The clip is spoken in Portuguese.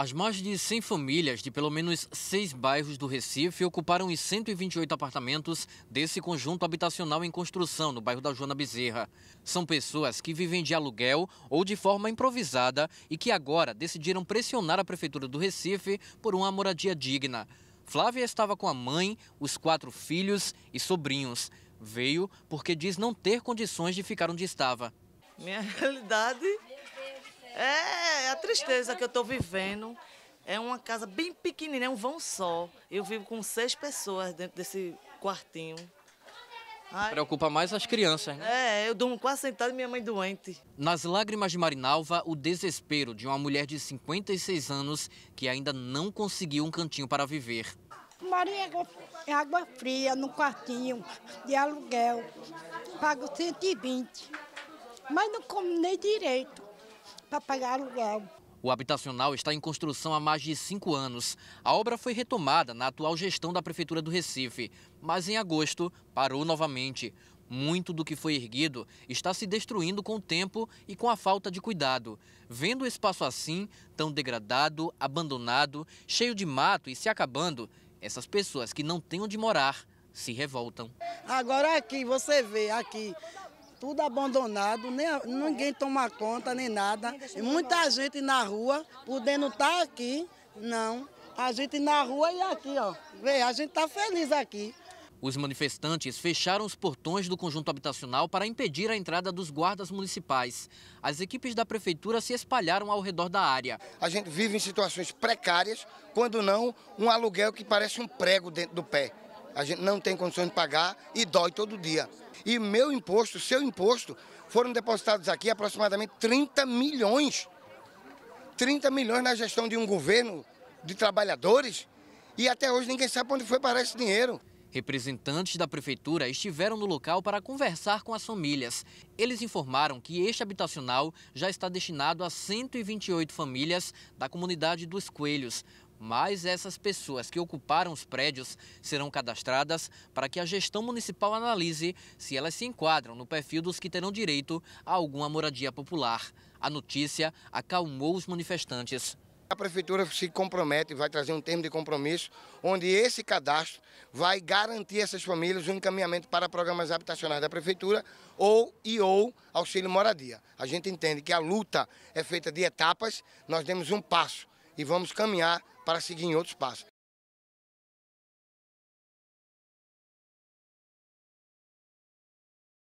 As mais de 100 famílias de pelo menos seis bairros do Recife ocuparam os 128 apartamentos desse conjunto habitacional em construção no bairro da Joana Bezerra. São pessoas que vivem de aluguel ou de forma improvisada e que agora decidiram pressionar a Prefeitura do Recife por uma moradia digna. Flávia estava com a mãe, os quatro filhos e sobrinhos. Veio porque diz não ter condições de ficar onde estava. Minha realidade tristeza que eu estou vivendo. É uma casa bem pequenininha, é um vão só. Eu vivo com seis pessoas dentro desse quartinho. Ai. Preocupa mais as crianças, né? É, eu durmo quase sentada e minha mãe doente. Nas lágrimas de Marinalva, o desespero de uma mulher de 56 anos que ainda não conseguiu um cantinho para viver. Maria, é água, é fria, num quartinho de aluguel. Pago 120. Mas não como nem direito para pagar aluguel. O habitacional está em construção há mais de cinco anos. A obra foi retomada na atual gestão da Prefeitura do Recife, mas em agosto parou novamente. Muito do que foi erguido está se destruindo com o tempo e com a falta de cuidado. Vendo o espaço assim, tão degradado, abandonado, cheio de mato e se acabando, essas pessoas que não têm onde morar se revoltam. Agora aqui, você vê, aqui, tudo abandonado, nem, ninguém toma conta, nem nada. E muita gente na rua, podendo estar tá aqui, não. A gente na rua e aqui, ó. Vê, a gente está feliz aqui. Os manifestantes fecharam os portões do conjunto habitacional para impedir a entrada dos guardas municipais. As equipes da prefeitura se espalharam ao redor da área. A gente vive em situações precárias, quando não um aluguel que parece um prego dentro do pé. A gente não tem condições de pagar e dói todo dia e meu imposto, seu imposto, foram depositados aqui aproximadamente 30 milhões. 30 milhões na gestão de um governo de trabalhadores e até hoje ninguém sabe onde foi parar esse dinheiro. Representantes da prefeitura estiveram no local para conversar com as famílias. Eles informaram que este habitacional já está destinado a 128 famílias da comunidade dos Coelhos mas essas pessoas que ocuparam os prédios serão cadastradas para que a gestão municipal analise se elas se enquadram no perfil dos que terão direito a alguma moradia popular. A notícia acalmou os manifestantes. A prefeitura se compromete, vai trazer um termo de compromisso, onde esse cadastro vai garantir a essas famílias um encaminhamento para programas habitacionais da prefeitura ou e ou auxílio moradia. A gente entende que a luta é feita de etapas, nós demos um passo e vamos caminhar para seguir em outros passos.